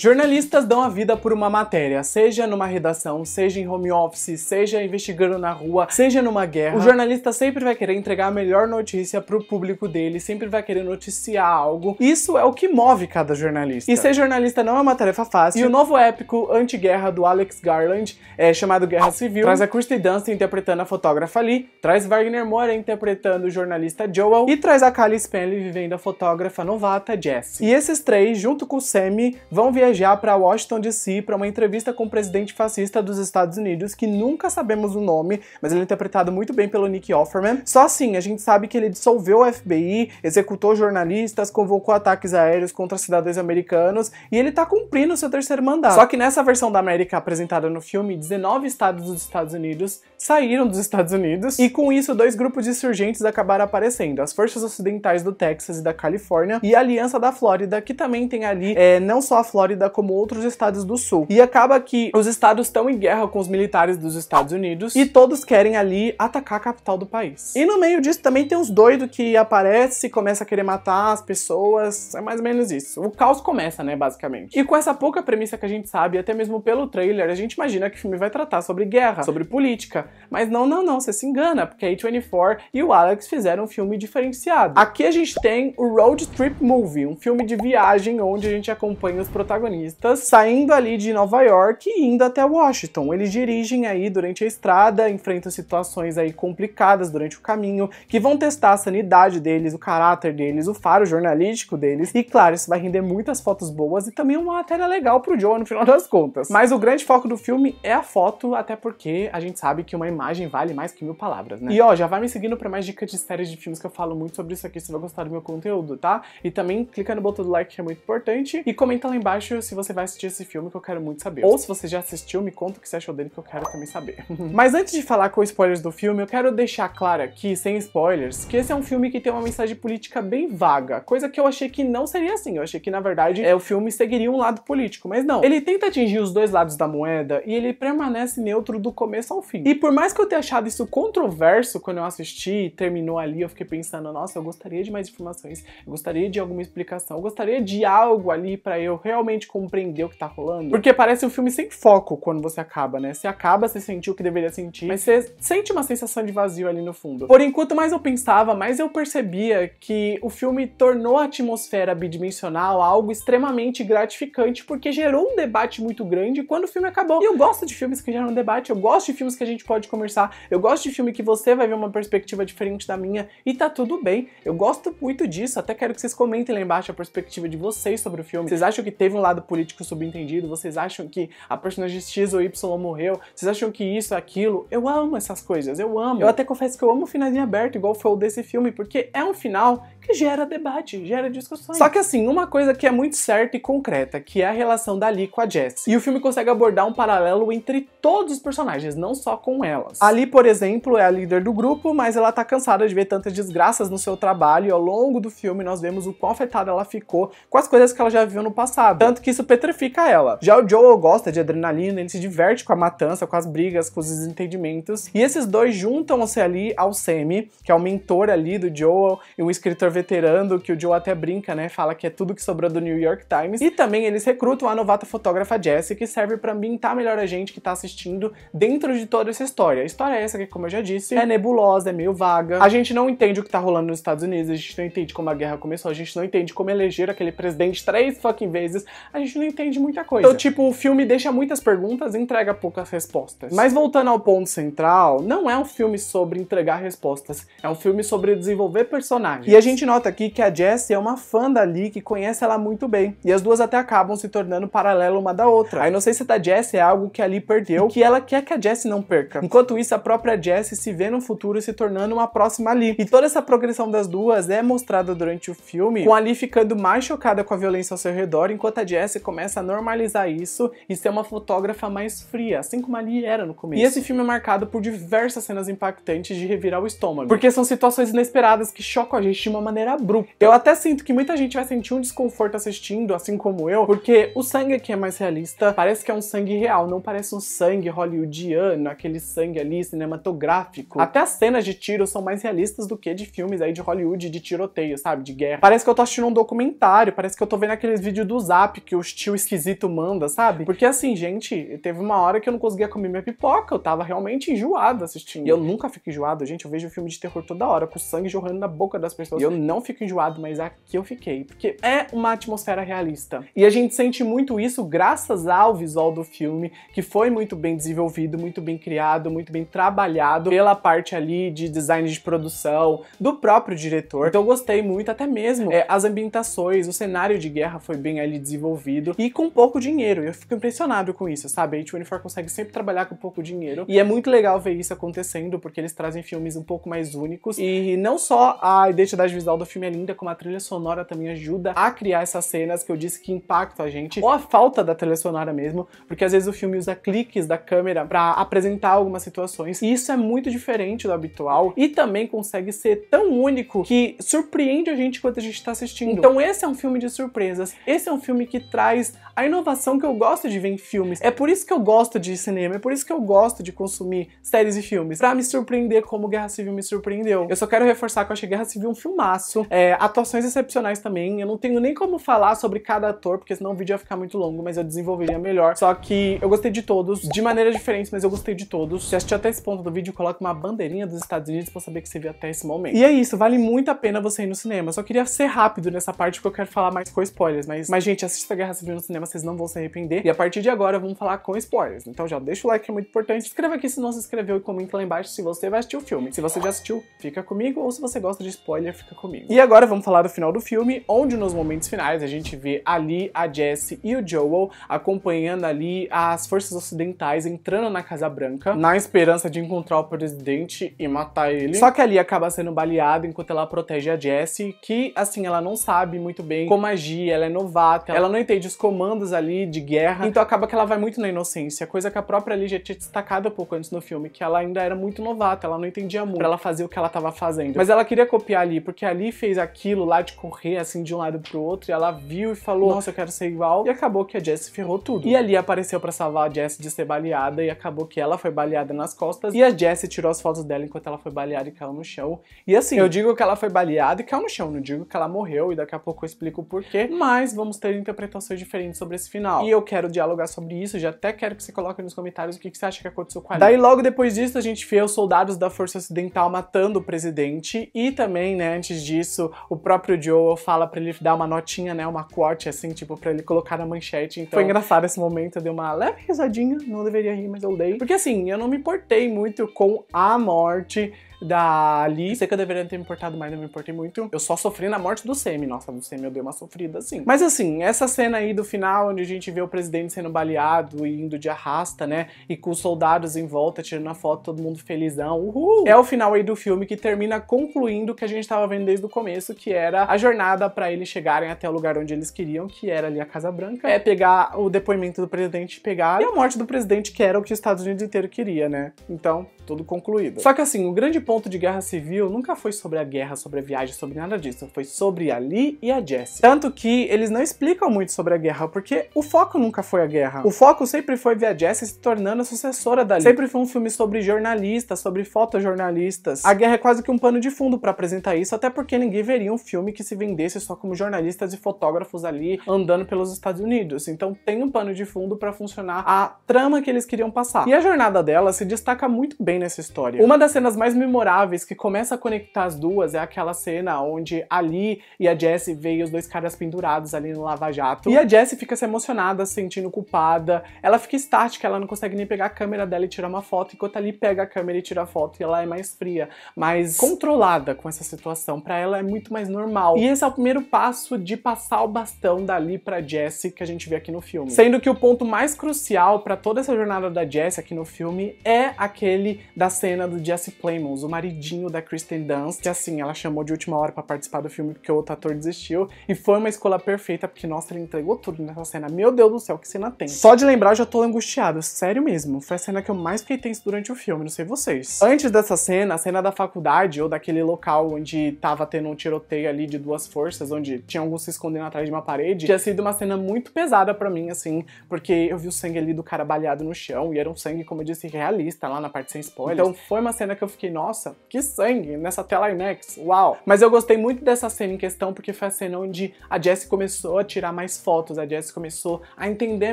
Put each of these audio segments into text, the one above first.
Jornalistas dão a vida por uma matéria, seja numa redação, seja em home office, seja investigando na rua, seja numa guerra. O jornalista sempre vai querer entregar a melhor notícia pro público dele, sempre vai querer noticiar algo. Isso é o que move cada jornalista. E ser jornalista não é uma tarefa fácil. E o novo épico anti-guerra do Alex Garland, é chamado Guerra Civil, traz a Kirsten Dunst interpretando a fotógrafa Lee, traz Wagner Moura interpretando o jornalista Joel e traz a Callie Spanley vivendo a fotógrafa novata Jessie. E esses três, junto com o Sammy, vão viajar viajar para Washington DC para uma entrevista com o presidente fascista dos Estados Unidos, que nunca sabemos o nome, mas ele é interpretado muito bem pelo Nick Offerman. Só assim a gente sabe que ele dissolveu o FBI, executou jornalistas, convocou ataques aéreos contra cidadãos americanos e ele tá cumprindo seu terceiro mandato. Só que nessa versão da América apresentada no filme, 19 estados dos Estados Unidos saíram dos Estados Unidos e com isso dois grupos de insurgentes acabaram aparecendo, as Forças Ocidentais do Texas e da Califórnia e a Aliança da Flórida, que também tem ali é, não só a Flórida como outros estados do sul. E acaba que os estados estão em guerra com os militares dos Estados Unidos e todos querem ali atacar a capital do país. E no meio disso também tem uns doidos que aparece, começa a querer matar as pessoas, é mais ou menos isso. O caos começa, né, basicamente. E com essa pouca premissa que a gente sabe, até mesmo pelo trailer, a gente imagina que o filme vai tratar sobre guerra, sobre política, mas não, não, não, você se engana, porque a A24 e o Alex fizeram um filme diferenciado. Aqui a gente tem o Road Trip Movie, um filme de viagem onde a gente acompanha os protagonistas protagonistas saindo ali de Nova York e indo até Washington. Eles dirigem aí durante a estrada, enfrentam situações aí complicadas durante o caminho, que vão testar a sanidade deles, o caráter deles, o faro jornalístico deles. E claro, isso vai render muitas fotos boas e também uma matéria legal pro Joe no final das contas. Mas o grande foco do filme é a foto, até porque a gente sabe que uma imagem vale mais que mil palavras, né? E ó, já vai me seguindo para mais dicas de séries de filmes que eu falo muito sobre isso aqui, se você vai gostar do meu conteúdo, tá? E também clica no botão do like que é muito importante e comenta lá embaixo se você vai assistir esse filme que eu quero muito saber. Ou se você já assistiu, me conta o que você achou dele que eu quero também saber. Mas antes de falar com spoilers do filme, eu quero deixar claro aqui, sem spoilers, que esse é um filme que tem uma mensagem política bem vaga, coisa que eu achei que não seria assim. Eu achei que, na verdade, é, o filme seguiria um lado político, mas não. Ele tenta atingir os dois lados da moeda e ele permanece neutro do começo ao fim. E por mais que eu tenha achado isso controverso quando eu assisti terminou ali, eu fiquei pensando, nossa, eu gostaria de mais informações, eu gostaria de alguma explicação, eu gostaria de algo ali para eu realmente compreender o que tá rolando. Porque parece um filme sem foco quando você acaba, né? Você acaba, você sentiu o que deveria sentir, mas você sente uma sensação de vazio ali no fundo. por enquanto mais eu pensava, mais eu percebia que o filme tornou a atmosfera bidimensional algo extremamente gratificante, porque gerou um debate muito grande quando o filme acabou. E eu gosto de filmes que geram debate, eu gosto de filmes que a gente pode conversar, eu gosto de filme que você vai ver uma perspectiva diferente da minha, e tá tudo bem. Eu gosto muito disso, até quero que vocês comentem lá embaixo a perspectiva de vocês sobre o filme. Vocês acham que teve um lado político subentendido, vocês acham que a personagem X ou Y morreu, vocês acham que isso, aquilo. Eu amo essas coisas, eu amo. Eu até confesso que eu amo o finalzinho aberto, igual foi o desse filme, porque é um final que gera debate, gera discussões. Só que assim, uma coisa que é muito certa e concreta, que é a relação da Lee com a Jess. E o filme consegue abordar um paralelo entre todos os personagens, não só com elas. Ali, por exemplo, é a líder do grupo, mas ela tá cansada de ver tantas desgraças no seu trabalho e ao longo do filme nós vemos o quão afetada ela ficou com as coisas que ela já viu no passado. Tanto tanto que isso petrifica ela. Já o Joel gosta de adrenalina, ele se diverte com a matança, com as brigas, com os desentendimentos. E esses dois juntam-se ali ao Sammy, que é o mentor ali do Joel e um escritor veterano que o Joel até brinca, né? Fala que é tudo que sobrou do New York Times. E também eles recrutam a novata fotógrafa Jessie, que serve para ambientar melhor a gente que tá assistindo dentro de toda essa história. A história é essa que, como eu já disse, é nebulosa, é meio vaga. A gente não entende o que tá rolando nos Estados Unidos, a gente não entende como a guerra começou, a gente não entende como eleger aquele presidente três fucking vezes, a gente não entende muita coisa. Então, tipo, o filme deixa muitas perguntas e entrega poucas respostas. Mas voltando ao ponto central, não é um filme sobre entregar respostas, é um filme sobre desenvolver personagens. E a gente nota aqui que a Jessie é uma fã da Lee que conhece ela muito bem, e as duas até acabam se tornando paralelo uma da outra. A inocência da Jessie é algo que a Lee perdeu, que ela quer que a Jessie não perca. Enquanto isso, a própria Jessie se vê no futuro se tornando uma próxima Lee. E toda essa progressão das duas é mostrada durante o filme, com a Lee ficando mais chocada com a violência ao seu redor, enquanto a Jessie Jessie começa a normalizar isso e ser uma fotógrafa mais fria, assim como ali era no começo. E esse filme é marcado por diversas cenas impactantes de revirar o estômago, porque são situações inesperadas que chocam a gente de uma maneira abrupta. Eu até sinto que muita gente vai sentir um desconforto assistindo, assim como eu, porque o sangue aqui é mais realista, parece que é um sangue real, não parece um sangue hollywoodiano, aquele sangue ali cinematográfico. Até as cenas de tiro são mais realistas do que de filmes aí de Hollywood de tiroteio, sabe, de guerra. Parece que eu tô assistindo um documentário, parece que eu tô vendo aqueles vídeos do Zap que os tio esquisito manda, sabe? Porque assim, gente, teve uma hora que eu não conseguia comer minha pipoca, eu tava realmente enjoado assistindo. E eu nunca fico enjoado, gente, eu vejo filme de terror toda hora, com sangue jorrando na boca das pessoas. E eu não fico enjoado, mas aqui eu fiquei, porque é uma atmosfera realista. E a gente sente muito isso graças ao visual do filme, que foi muito bem desenvolvido, muito bem criado, muito bem trabalhado pela parte ali de design de produção, do próprio diretor. Então eu gostei muito, até mesmo é, as ambientações, o cenário de guerra foi bem ali desenvolvido, envolvido e com pouco dinheiro. Eu fico impressionado com isso, sabe? A A24 consegue sempre trabalhar com pouco dinheiro e é muito legal ver isso acontecendo porque eles trazem filmes um pouco mais únicos e não só a identidade visual do filme é linda, como a trilha sonora também ajuda a criar essas cenas que eu disse que impactam a gente, ou a falta da trilha sonora mesmo, porque às vezes o filme usa cliques da câmera para apresentar algumas situações e isso é muito diferente do habitual e também consegue ser tão único que surpreende a gente quando a gente está assistindo. Então, então esse é um filme de surpresas, esse é um filme que traz a inovação que eu gosto de ver em filmes. É por isso que eu gosto de cinema, é por isso que eu gosto de consumir séries e filmes, pra me surpreender como Guerra Civil me surpreendeu. Eu só quero reforçar que eu achei Guerra Civil um filmaço, é, atuações excepcionais também, eu não tenho nem como falar sobre cada ator, porque senão o vídeo ia ficar muito longo, mas eu desenvolveria melhor. Só que eu gostei de todos, de maneira diferente, mas eu gostei de todos. Se assistir até esse ponto do vídeo, coloque uma bandeirinha dos Estados Unidos pra saber que você viu até esse momento. E é isso, vale muito a pena você ir no cinema. só queria ser rápido nessa parte, porque eu quero falar mais com spoilers, mas, mas gente, assista Guerra Civil no cinema, vocês não vão se arrepender. E a partir de agora vamos falar com spoilers. Então já deixa o like que é muito importante, se inscreva aqui se não se inscreveu e comenta lá embaixo se você vai assistir o filme. Se você já assistiu, fica comigo, ou se você gosta de spoiler, fica comigo. E agora vamos falar do final do filme, onde nos momentos finais a gente vê ali a Jessie e o Joel acompanhando ali as forças ocidentais entrando na Casa Branca, na esperança de encontrar o presidente e matar ele. Só que ali acaba sendo baleada enquanto ela protege a Jessie, que assim, ela não sabe muito bem como agir, ela é novata, ela não entende os comandos demandas ali de guerra. Então acaba que ela vai muito na inocência, coisa que a própria ali já tinha destacado um pouco antes no filme, que ela ainda era muito novata, ela não entendia muito pra ela fazer o que ela tava fazendo. Mas ela queria copiar ali, porque ali fez aquilo lá de correr assim de um lado pro outro, e ela viu e falou: Nossa, eu quero ser igual. E acabou que a Jess ferrou tudo. E ali apareceu para salvar a Jess de ser baleada, e acabou que ela foi baleada nas costas. E a Jess tirou as fotos dela enquanto ela foi baleada e caiu no chão. E assim, eu digo que ela foi baleada e caiu no chão, não digo que ela morreu, e daqui a pouco eu explico o porquê. Mas vamos ter interpretações diferentes sobre esse final. E eu quero dialogar sobre isso, já até quero que você coloque nos comentários o que, que você acha que aconteceu com a Daí logo depois disso a gente vê os soldados da Força Ocidental matando o presidente e também, né, antes disso, o próprio Joel fala para ele dar uma notinha, né, uma corte assim, tipo, para ele colocar na manchete. Então foi engraçado esse momento, eu dei uma leve risadinha, não deveria rir, mas eu dei. Porque assim, eu não me importei muito com a morte da Ali. Sei que eu deveria ter me importado mais, não me importei muito. Eu só sofri na morte do Semi. Nossa, do Semi eu dei uma sofrida, assim. Mas assim, essa cena aí do final, onde a gente vê o presidente sendo baleado e indo de arrasta, né? E com os soldados em volta, tirando a foto, todo mundo felizão. Uhul! É o final aí do filme que termina concluindo o que a gente tava vendo desde o começo, que era a jornada para eles chegarem até o lugar onde eles queriam, que era ali a Casa Branca. É pegar o depoimento do presidente, pegar e a morte do presidente, que era o que os Estados Unidos inteiro queria, né? Então, tudo concluído. Só que assim, o grande ponto de Guerra Civil nunca foi sobre a guerra, sobre a viagem, sobre nada disso. Foi sobre a Lee e a Jessie. Tanto que eles não explicam muito sobre a guerra, porque o foco nunca foi a guerra. O foco sempre foi ver a Jessie se tornando a sucessora da Lee. Sempre foi um filme sobre jornalistas, sobre fotojornalistas. A guerra é quase que um pano de fundo para apresentar isso, até porque ninguém veria um filme que se vendesse só como jornalistas e fotógrafos ali andando pelos Estados Unidos. Então tem um pano de fundo para funcionar a trama que eles queriam passar. E a jornada dela se destaca muito bem nessa história. Uma das cenas mais memoráveis memoráveis que começa a conectar as duas é aquela cena onde Ali e a Jessie veem os dois caras pendurados ali no Lava Jato. E a Jessie fica se emocionada, se sentindo culpada. Ela fica estática, ela não consegue nem pegar a câmera dela e tirar uma foto, enquanto Ali pega a câmera e tira a foto e ela é mais fria, mais controlada com essa situação. Para ela é muito mais normal. E esse é o primeiro passo de passar o bastão dali para Jessie que a gente vê aqui no filme. Sendo que o ponto mais crucial para toda essa jornada da Jessie aqui no filme é aquele da cena do Jesse Plemons, o maridinho da Kristen Dunst, que assim, ela chamou de última hora para participar do filme porque o outro ator desistiu, e foi uma escolha perfeita, porque nossa, ele entregou tudo nessa cena. Meu Deus do céu, que cena tem. Só de lembrar eu já tô angustiada, sério mesmo. Foi a cena que eu mais fiquei tenso durante o filme, não sei vocês. Antes dessa cena, a cena da faculdade, ou daquele local onde tava tendo um tiroteio ali de duas forças, onde tinha alguns se escondendo atrás de uma parede, tinha sido uma cena muito pesada para mim, assim, porque eu vi o sangue ali do cara baleado no chão, e era um sangue, como eu disse, realista, lá na parte sem spoiler. Então foi uma cena que eu fiquei, nossa, nossa, que sangue nessa tela IMAX, uau! Mas eu gostei muito dessa cena em questão porque foi a cena onde a Jessie começou a tirar mais fotos, a Jessie começou a entender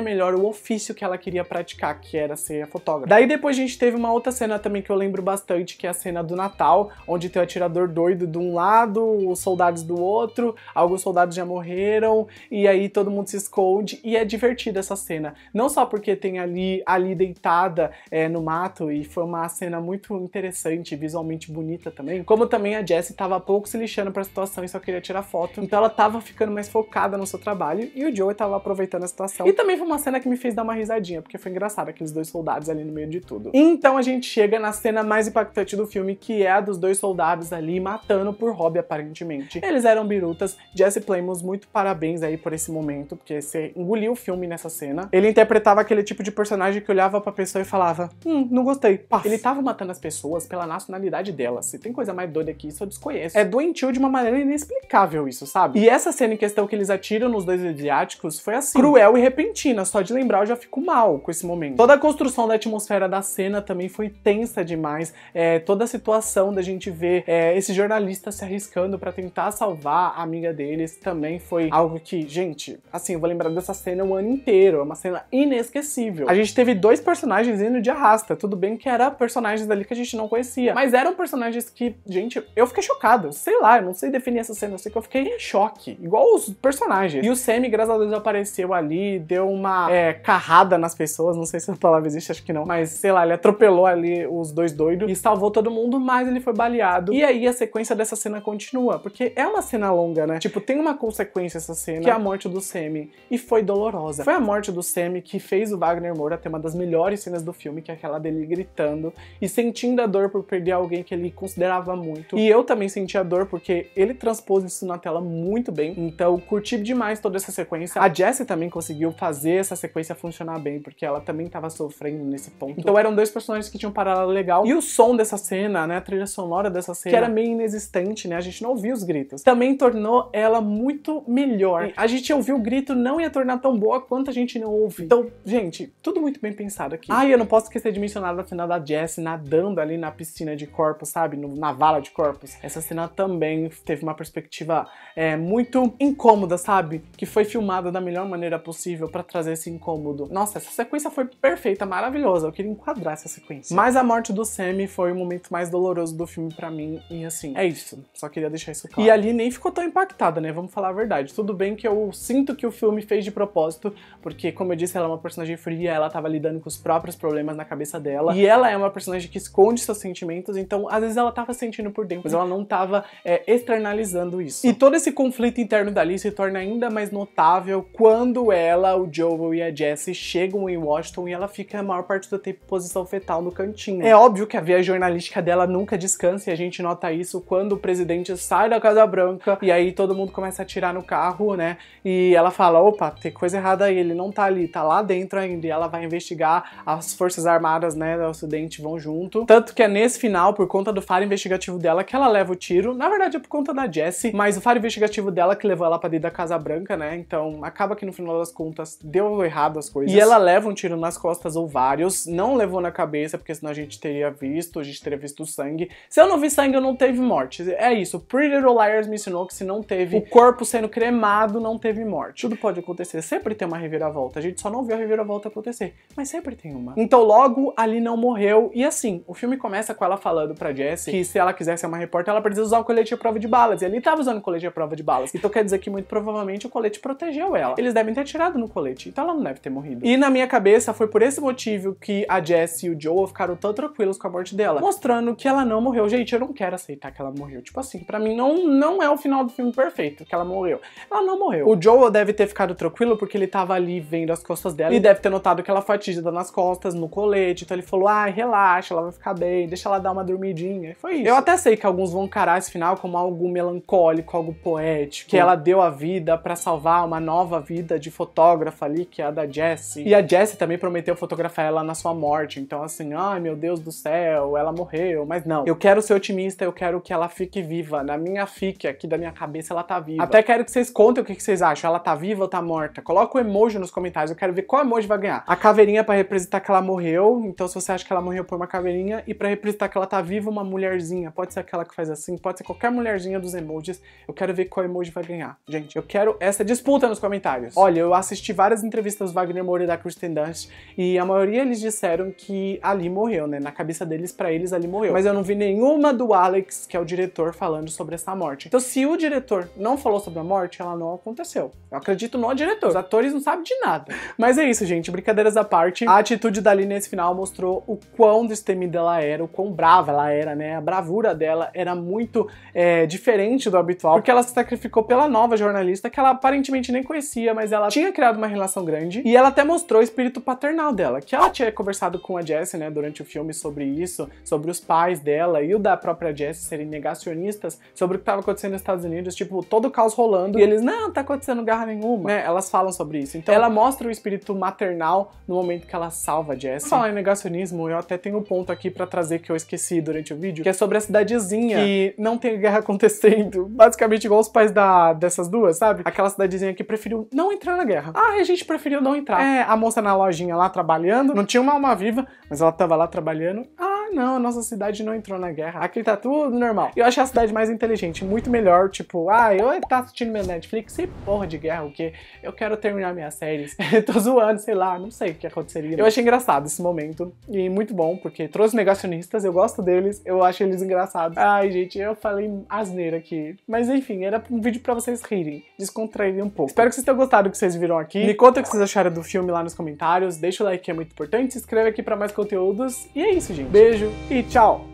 melhor o ofício que ela queria praticar, que era ser fotógrafa. Daí depois a gente teve uma outra cena também que eu lembro bastante, que é a cena do Natal, onde tem o atirador doido de um lado, os soldados do outro, alguns soldados já morreram, e aí todo mundo se esconde, e é divertida essa cena. Não só porque tem ali, ali deitada é, no mato, e foi uma cena muito interessante visualmente, visualmente bonita também, como também a Jessie tava pouco se lixando pra situação e só queria tirar foto. Então ela tava ficando mais focada no seu trabalho e o Joey tava aproveitando a situação. E também foi uma cena que me fez dar uma risadinha, porque foi engraçado aqueles dois soldados ali no meio de tudo. Então a gente chega na cena mais impactante do filme, que é a dos dois soldados ali matando por hobby, aparentemente. Eles eram birutas. Jesse Plemons, muito parabéns aí por esse momento, porque você engoliu o filme nessa cena. Ele interpretava aquele tipo de personagem que olhava pra pessoa e falava: Hum, não gostei. Paf. Ele tava matando as pessoas pela nacionalidade personalidade dela. Se tem coisa mais doida que isso, eu desconheço. É doentio de uma maneira inexplicável isso, sabe? E essa cena em questão que eles atiram nos dois asiáticos foi assim, cruel e repentina. Só de lembrar eu já fico mal com esse momento. Toda a construção da atmosfera da cena também foi tensa demais. É, toda a situação da gente ver é, esse jornalista se arriscando para tentar salvar a amiga deles também foi algo que, gente, assim, eu vou lembrar dessa cena o ano inteiro. É uma cena inesquecível. A gente teve dois personagens indo de arrasta. Tudo bem que era personagens ali que a gente não conhecia, mas eram personagens que, gente, eu fiquei chocado. Sei lá, eu não sei definir essa cena, eu sei que eu fiquei em choque. Igual os personagens. E o Sammy, graças a Deus, apareceu ali, deu uma é, carrada nas pessoas, não sei se a palavra existe, acho que não. Mas, sei lá, ele atropelou ali os dois doidos e salvou todo mundo, mas ele foi baleado. E aí a sequência dessa cena continua, porque é uma cena longa, né? Tipo, tem uma consequência essa cena, que é a morte do Sammy. E foi dolorosa. Foi a morte do Sammy que fez o Wagner Moura ter uma das melhores cenas do filme, que é aquela dele gritando e sentindo a dor por perder alguém que ele considerava muito. E eu também sentia dor porque ele transpôs isso na tela muito bem. Então curti demais toda essa sequência. A Jessie também conseguiu fazer essa sequência funcionar bem, porque ela também estava sofrendo nesse ponto. Então eram dois personagens que tinham um paralelo legal. E o som dessa cena, né, a trilha sonora dessa cena, que era meio inexistente, né, a gente não ouvia os gritos, também tornou ela muito melhor. E a gente ouviu ouvir o grito, não ia tornar tão boa quanto a gente não ouve. Então, gente, tudo muito bem pensado aqui. Ah, eu não posso esquecer de mencionar na final da Jessie nadando ali na piscina de de corpos, sabe? No, na vala de corpos. Essa cena também teve uma perspectiva é, muito incômoda, sabe? Que foi filmada da melhor maneira possível para trazer esse incômodo. Nossa, essa sequência foi perfeita, maravilhosa. Eu queria enquadrar essa sequência. Mas a morte do Sammy foi o momento mais doloroso do filme para mim. E assim, é isso. Só queria deixar isso claro. E ali nem ficou tão impactada, né? Vamos falar a verdade. Tudo bem que eu sinto que o filme fez de propósito, porque, como eu disse, ela é uma personagem fria, ela tava lidando com os próprios problemas na cabeça dela. E ela é uma personagem que esconde seus sentimentos anos, então às vezes ela tava sentindo por dentro, mas ela não tava é, externalizando isso. E todo esse conflito interno da Liz se torna ainda mais notável quando ela, o Joel e a Jessie chegam em Washington e ela fica a maior parte do tempo em posição fetal no cantinho. É óbvio que a via jornalística dela nunca descansa e a gente nota isso quando o presidente sai da Casa Branca e aí todo mundo começa a tirar no carro, né? E ela fala: opa, tem coisa errada aí, ele não tá ali, tá lá dentro ainda. E ela vai investigar, as Forças Armadas, né, do Ocidente vão junto. Tanto que é nesse final final, por conta do faro investigativo dela, que ela leva o tiro. Na verdade é por conta da Jessie, mas o faro investigativo dela que levou ela pra dentro da Casa Branca, né? Então acaba que no final das contas deu errado as coisas. E ela leva um tiro nas costas ou vários, não levou na cabeça, porque senão a gente teria visto, a gente teria visto sangue. Se eu não vi sangue, eu não teve morte. É isso. Pretty Little Liars me ensinou que se não teve o corpo sendo cremado, não teve morte. Tudo pode acontecer, sempre tem uma reviravolta. A gente só não viu a reviravolta acontecer, mas sempre tem uma. Então logo ali não morreu. E assim, o filme começa com ela falando falando pra Jessie que se ela quisesse ser uma repórter, ela precisa usar o colete à prova de balas. E ele tava usando o colete à prova de balas. Então quer dizer que muito provavelmente o colete protegeu ela. Eles devem ter tirado no colete, então ela não deve ter morrido. E na minha cabeça foi por esse motivo que a Jessie e o Joel ficaram tão tranquilos com a morte dela, mostrando que ela não morreu. Gente, eu não quero aceitar que ela morreu. Tipo assim, pra mim não, não é o final do filme perfeito que ela morreu. Ela não morreu. O Joel deve ter ficado tranquilo porque ele tava ali vendo as costas dela e deve ter notado que ela foi atingida nas costas, no colete. Então ele falou: ai, ah, relaxa, ela vai ficar bem, deixa ela dar uma dormidinha. E foi isso. Eu até sei que alguns vão encarar esse final como algo melancólico, algo poético, que ela deu a vida para salvar uma nova vida de fotógrafa ali, que é a da Jessie. E a Jessie também prometeu fotografar ela na sua morte. Então, assim, ai meu Deus do céu, ela morreu. Mas não, eu quero ser otimista, eu quero que ela fique viva. Na minha fique aqui da minha cabeça, ela tá viva. Até quero que vocês contem o que vocês acham. Ela tá viva ou tá morta? Coloca o emoji nos comentários, eu quero ver qual emoji vai ganhar. A caveirinha é para representar que ela morreu. Então, se você acha que ela morreu, põe uma caveirinha. E para representar que ela tá tá viva uma mulherzinha, pode ser aquela que faz assim, pode ser qualquer mulherzinha dos emojis. Eu quero ver qual emoji vai ganhar. Gente, eu quero essa disputa nos comentários. Olha, eu assisti várias entrevistas do Wagner Moura e da Kristen Dunst e a maioria eles disseram que ali morreu, né? Na cabeça deles, para eles, ali morreu. Mas eu não vi nenhuma do Alex, que é o diretor, falando sobre essa morte. Então, se o diretor não falou sobre a morte, ela não aconteceu. Eu acredito no diretor. Os atores não sabem de nada. Mas é isso, gente. Brincadeiras à parte. A atitude da Aline nesse final mostrou o quão destemida ela era, o quão brava brava ela era, né? A bravura dela era muito é, diferente do habitual, porque ela se sacrificou pela nova jornalista que ela aparentemente nem conhecia, mas ela tinha criado uma relação grande e ela até mostrou o espírito paternal dela, que ela tinha conversado com a Jessie, né, durante o filme sobre isso, sobre os pais dela e o da própria Jessie serem negacionistas sobre o que estava acontecendo nos Estados Unidos, tipo, todo o caos rolando e eles, não, tá acontecendo guerra nenhuma, né? Elas falam sobre isso. Então ela mostra o espírito maternal no momento que ela salva a Jessie. Falar em negacionismo, eu até tenho um ponto aqui para trazer que eu esqueci esqueci durante o vídeo, que é sobre a cidadezinha que não tem guerra acontecendo. Basicamente igual os pais da, dessas duas, sabe? Aquela cidadezinha que preferiu não entrar na guerra. Ah, e a gente preferiu não entrar. É, a moça na lojinha lá trabalhando, não tinha uma alma viva, mas ela tava lá trabalhando. Ah, ah, não, a nossa cidade não entrou na guerra. Aqui tá tudo normal. Eu achei a cidade mais inteligente, muito melhor, tipo, ah, eu tá assistindo meu Netflix, sei porra de guerra, o quê? Eu quero terminar minhas séries. Tô zoando, sei lá, não sei o que aconteceria. Eu achei engraçado esse momento e muito bom, porque trouxe negacionistas, eu gosto deles, eu acho eles engraçados. Ai, gente, eu falei asneira aqui. Mas enfim, era um vídeo pra vocês rirem, descontraírem um pouco. Espero que vocês tenham gostado do que vocês viram aqui. Me conta o que vocês acharam do filme lá nos comentários, deixa o like que é muito importante, se inscreva aqui pra mais conteúdos. E é isso, gente. Beijo! beijo e tchau!